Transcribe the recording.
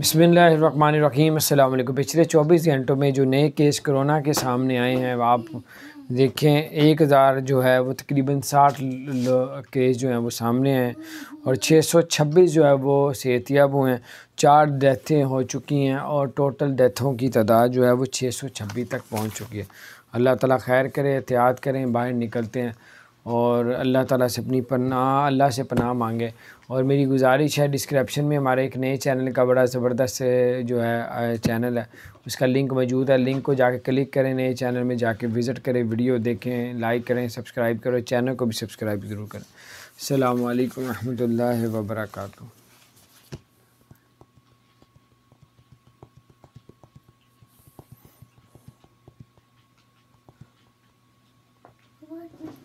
अस्सलाम वालेकुम पिछले 24 घंटों में जो नए केस कोरोना के सामने आए हैं आप देखें एक हज़ार जो है वो तकरीबन 60 केस जो हैं वो सामने हैं और 626 जो है वो सेहतियाब हुए हैं चार डेथें हो चुकी हैं और टोटल डेथों की तादाद जो है वो 626 तक पहुंच चुकी है अल्लाह ताला खैर करे एहतियात करें बाहर निकलते हैं और अल्लाह ताला से अपनी पना अल्लाह से पनाह मांगे और मेरी गुजारिश है डिस्क्रिप्शन में हमारे एक नए चैनल का बड़ा ज़बरदस्त जो है चैनल है उसका लिंक मौजूद है लिंक को जाके क्लिक करें नए चैनल में जाके विज़िट करें वीडियो देखें लाइक करें सब्सक्राइब करें चैनल को भी सब्सक्राइब ज़रूर करें अल्लाम वरहमल वबरकू What?